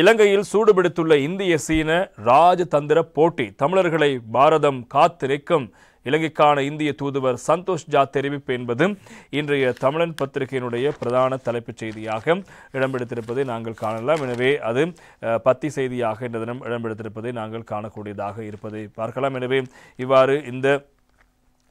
இலங்கையில் சூடுபிடித்துள்ள இந்திய சீன தந்திர போட்டி தமிழர்களை பாரதம் நிற்கும் இலங்கைக்கான இந்திய தூதுவர் சந்தோஷ் ஜா தெரிவிப்பு என்பது இன்றைய தமிழன் பத்திரிகையினுடைய பிரதான தலைப்புச் செய்தியாக இடம்பெடுத்திருப்பதை நாங்கள் காணலாம் எனவே அது பத்தி செய்தியாக இந்த தினம் இடம்பெடுத்திருப்பதை நாங்கள் காணக்கூடியதாக இருப்பதை பார்க்கலாம் எனவே இவ்வாறு இந்த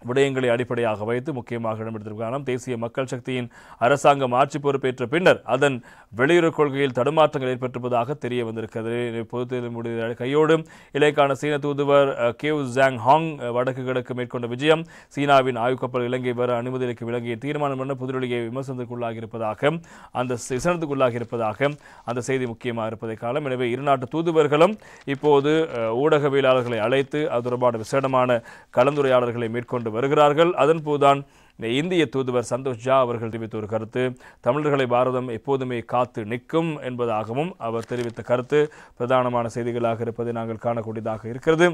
விடயங்களை அடிப்படையாக வைத்து முக்கியமாக இடம்பெற்றிருக்கான தேசிய மக்கள் சக்தியின் அரசாங்கம் ஆட்சி பொறுப்பேற்ற பின்னர் அதன் வெளியுறவு கொள்கையில் தடுமாற்றங்கள் ஏற்பட்டிருப்பதாக தெரிய வந்திருக்கிறது பொதுத்தேர்தல் முடிவு கையோடு இலைக்கான சீன தூதுவர் கேவ் ஜாங் ஹாங் வடக்கு கிழக்கு மேற்கொண்ட விஜயம் சீனாவின் ஆய்வுக்கப்பல் இலங்கை வர அனுமதி அளிக்க தீர்மானம் என புதுடெல்லியை விமர்சனத்துக்குள்ளாக இருப்பதாக அந்த விசனத்துக்குள்ளாக இருப்பதாக அந்த செய்தி முக்கியமாக இருப்பதை காலம் எனவே இருநாட்டு தூதுவர்களும் இப்போது ஊடகவியலாளர்களை அழைத்து அது தொடர்பான விசேடமான கலந்துரையாடல்களை மேற்கொண்டு கொண்டு வருகிறார்கள் அதன்போதுதான் இந்திய தூதுவர் சந்தோஷ் ஜா அவர்கள் தெரிவித்த ஒரு கருத்து தமிழர்களை பாரதம் எப்போதுமே காத்து நிற்கும் என்பதாகவும் அவர் தெரிவித்த கருத்து பிரதானமான செய்திகளாக இருப்பதை நாங்கள் காணக்கூடியதாக இருக்கிறது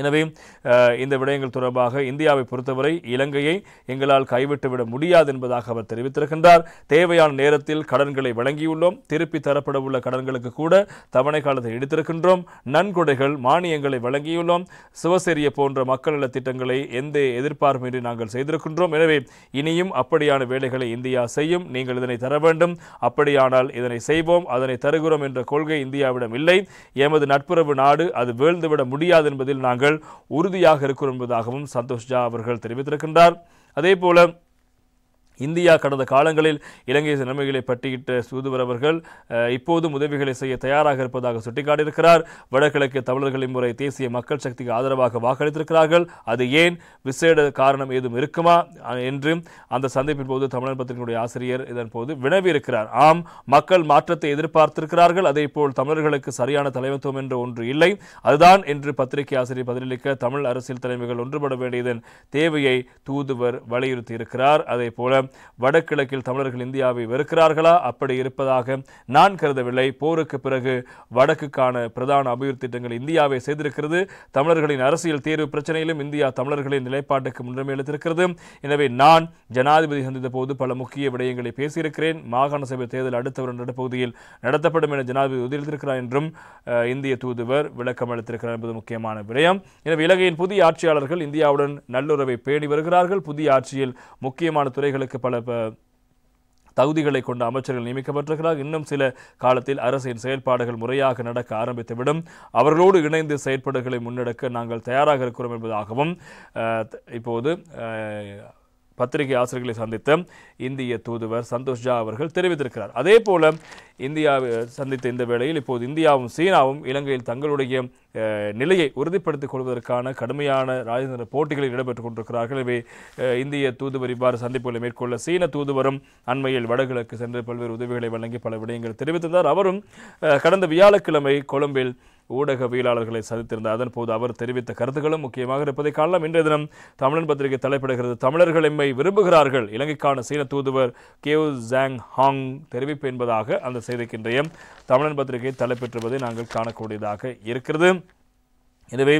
எனவே இந்த விடயங்கள் தொடர்பாக இந்தியாவை பொறுத்தவரை இலங்கையை எங்களால் கைவிட்டுவிட முடியாது என்பதாக அவர் தெரிவித்திருக்கின்றார் தேவையான நேரத்தில் கடன்களை வழங்கியுள்ளோம் திருப்பி தரப்பட உள்ள கடன்களுக்கு கூட தவணை காலத்தை எடுத்திருக்கின்றோம் நன்கொடைகள் மானியங்களை வழங்கியுள்ளோம் சிவசேரிய போன்ற மக்கள் நல திட்டங்களை எந்த எதிர்பார்ப்பின்றி நாங்கள் செய்திருக்கின்றோம் எனவே இனியும் அப்படியான வேலைகளை இந்தியா செய்யும் நீங்கள் இதனை தர வேண்டும் அப்படியானால் இதனை செய்வோம் அதனை தருகிறோம் என்ற கொள்கை இந்தியாவிடம் இல்லை எமது நட்புறவு நாடு அது வீழ்ந்துவிட முடியாது என்பதில் நாங்கள் நாங்கள் உறுதியாக இருக்கிறோம் என்பதாகவும் சந்தோஷ் ஜா அவர்கள் தெரிவித்திருக்கின்றார் அதே போல இந்தியா கடந்த காலங்களில் இலங்கை நிலைமைகளை பட்டியிட்ட சூதுவர் அவர்கள் இப்போதும் உதவிகளை செய்ய தயாராக இருப்பதாக சுட்டிக்காட்டியிருக்கிறார் வடகிழக்கு தமிழர்களின் முறை தேசிய மக்கள் சக்திக்கு ஆதரவாக வாக்களித்திருக்கிறார்கள் அது ஏன் விசேட காரணம் ஏதும் இருக்குமா என்று அந்த சந்திப்பின் போது தமிழர் பத்திரிகையுடைய ஆசிரியர் இதன் போது வினவியிருக்கிறார் ஆம் மக்கள் மாற்றத்தை எதிர்பார்த்திருக்கிறார்கள் அதே போல் தமிழர்களுக்கு சரியான தலைமைத்துவம் என்று ஒன்று இல்லை அதுதான் என்று பத்திரிகை ஆசிரியர் பதிலளிக்க தமிழ் அரசியல் தலைமைகள் ஒன்றுபட வேண்டியதன் தேவையை தூதுவர் வலியுறுத்தியிருக்கிறார் அதே போல வடகிழக்கில் தமிழர்கள் இந்தியாவை வெறுக்கிறார்களா அப்படி இருப்பதாக நான் கருதவில்லை போருக்கு பிறகு வடக்குக்கான பிரதான அபிவிருத்தி திட்டங்கள் இந்தியாவை செய்திருக்கிறது தமிழர்களின் அரசியல் தேர்வு பிரச்சனையிலும் இந்தியா தமிழர்களின் நிலைப்பாட்டுக்கு முன்னுரிமை அளித்திருக்கிறது எனவே நான் ஜனாதிபதி சந்தித்த போது பல முக்கிய விடயங்களை பேசியிருக்கிறேன் மாகாண சபை தேர்தல் அடுத்த ஒரு பகுதியில் நடத்தப்படும் என ஜனாதிபதி உறுதியளித்திருக்கிறார் என்றும் இந்திய தூதுவர் விளக்கம் அளித்திருக்கிறார் என்பது முக்கியமான விடயம் எனவே இலங்கையின் புதிய ஆட்சியாளர்கள் இந்தியாவுடன் நல்லுறவை பேணி வருகிறார்கள் புதிய ஆட்சியில் முக்கியமான துறைகளுக்கு பல தகுதிகளை கொண்ட அமைச்சர்கள் நியமிக்கப்பட்டிருக்கிறார் இன்னும் சில காலத்தில் அரசின் செயல்பாடுகள் முறையாக நடக்க ஆரம்பித்துவிடும் அவர்களோடு இணைந்து செயற்பாடுகளை முன்னெடுக்க நாங்கள் தயாராக இருக்கிறோம் என்பதாகவும் இப்போது பத்திரிகை ஆசிரியர்களை சந்தித்த இந்திய தூதுவர் சந்தோஷ் ஜா அவர்கள் தெரிவித்திருக்கிறார் அதே போல இந்தியாவை சந்தித்த இந்த வேளையில் இப்போது இந்தியாவும் சீனாவும் இலங்கையில் தங்களுடைய நிலையை உறுதிப்படுத்திக் கொள்வதற்கான கடுமையான ராஜதந்திர போட்டிகளில் இடம்பெற்றுக் கொண்டிருக்கிறார்கள் எனவே இந்திய தூதுவர் இவ்வாறு சந்திப்புகளை மேற்கொள்ள சீன தூதுவரும் அண்மையில் வடகிழக்கு சென்று பல்வேறு உதவிகளை வழங்கி பல விடயங்கள் தெரிவித்திருந்தார் அவரும் கடந்த வியாழக்கிழமை கொழும்பில் ஊடகவியலாளர்களை சந்தித்திருந்தார் அதன் போது அவர் தெரிவித்த கருத்துக்களும் முக்கியமாக இருப்பதை காணலாம் இன்றைய தினம் தமிழன் பத்திரிகை தலைப்பிடுகிறது தமிழர்கள் எம்மை விரும்புகிறார்கள் இலங்கைக்கான சீன தூதுவர் கேவ் ஜாங் ஹாங் தெரிவிப்பு என்பதாக அந்த செய்திக்கின்றைய தமிழன் பத்திரிகை தலைப்பெற்றுவதை நாங்கள் காணக்கூடியதாக இருக்கிறது எனவே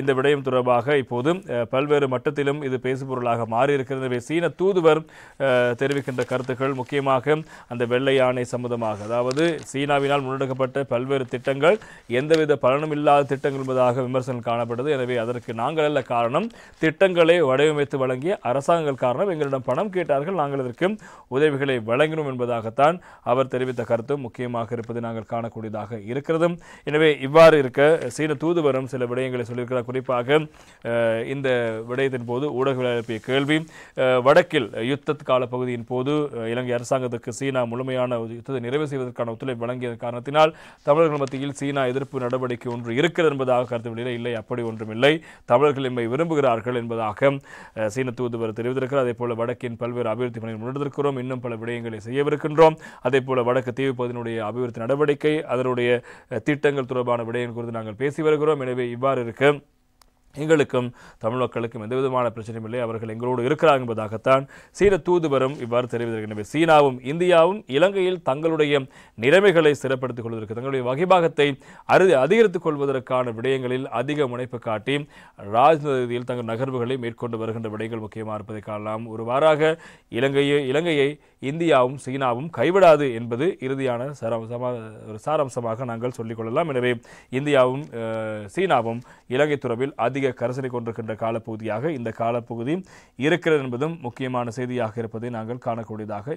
இந்த விடயம் தொடர்பாக இப்போது பல்வேறு மட்டத்திலும் இது பேசுபொருளாக மாறியிருக்கிறது எனவே சீன தூதுவர் தெரிவிக்கின்ற கருத்துக்கள் முக்கியமாக அந்த வெள்ளை யானை சம்பந்தமாக அதாவது சீனாவினால் முன்னெடுக்கப்பட்ட பல்வேறு திட்டங்கள் எந்தவித பலனும் இல்லாத திட்டங்கள் என்பதாக விமர்சனம் காணப்படுது எனவே அதற்கு நாங்கள் அல்ல காரணம் திட்டங்களை வடிவமைத்து வழங்கிய அரசாங்கங்கள் காரணம் எங்களிடம் பணம் கேட்டார்கள் நாங்கள் இதற்கு உதவிகளை வழங்கினோம் என்பதாகத்தான் அவர் தெரிவித்த கருத்தும் முக்கியமாக இருப்பதை நாங்கள் காணக்கூடியதாக இருக்கிறது எனவே இவ்வாறு இருக்க சீன தூதுவர் அவரும் சில விடயங்களை சொல்லியிருக்கிறார் குறிப்பாக இந்த விடயத்தின் போது ஊடகங்கள் எழுப்பிய கேள்வி வடக்கில் யுத்த கால பகுதியின் போது இலங்கை அரசாங்கத்திற்கு சீனா முழுமையான யுத்தத்தை நிறைவு செய்வதற்கான ஒத்துழைப்பு வழங்கிய காரணத்தினால் தமிழர்கள் மத்தியில் சீனா எதிர்ப்பு நடவடிக்கை ஒன்று இருக்கிறது என்பதாக கருத்து இல்லை அப்படி ஒன்றும் இல்லை தமிழர்கள் எம்மை விரும்புகிறார்கள் என்பதாக சீன தூதுவர் தெரிவித்திருக்கிறார் அதே போல வடக்கின் பல்வேறு அபிவிருத்தி பணிகள் முன்னெடுத்திருக்கிறோம் இன்னும் பல விடயங்களை செய்யவிருக்கின்றோம் அதே போல வடக்கு தீவு பகுதியினுடைய அபிவிருத்தி நடவடிக்கை அதனுடைய திட்டங்கள் தொடர்பான விடயங்கள் குறித்து நாங்கள் பேசி வருகிறோம் எனவே இவ்வாறு இருக்குது எங்களுக்கும் தமிழ் மக்களுக்கும் எந்த விதமான பிரச்சனையும் இல்லை அவர்கள் எங்களோடு இருக்கிறாங்க என்பதாகத்தான் சீன தூதுவரும் இவ்வாறு தெரிவித்திருக்கின்றனர் சீனாவும் இந்தியாவும் இலங்கையில் தங்களுடைய நிலைமைகளை சிறப்படுத்திக் கொள்வதற்கு தங்களுடைய வகைபாகத்தை அரு அதிகரித்துக் கொள்வதற்கான விடயங்களில் அதிக முனைப்பு காட்டி ராஜநீதியில் தங்கள் நகர்வுகளை மேற்கொண்டு வருகின்ற விடயங்கள் முக்கியமாக இருப்பதை காணலாம் ஒருவாறாக இலங்கையை இலங்கையை இந்தியாவும் சீனாவும் கைவிடாது என்பது இறுதியான ஒரு சாராம்சமாக நாங்கள் சொல்லிக்கொள்ளலாம் எனவே இந்தியாவும் சீனாவும் இலங்கை துறவில் அதிக அதிக கரசனை கொண்டிருக்கின்ற காலப்பகுதியாக இந்த காலப்பகுதி இருக்கிறது என்பதும் முக்கியமான செய்தியாக இருப்பதை நாங்கள் காணக்கூடியதாக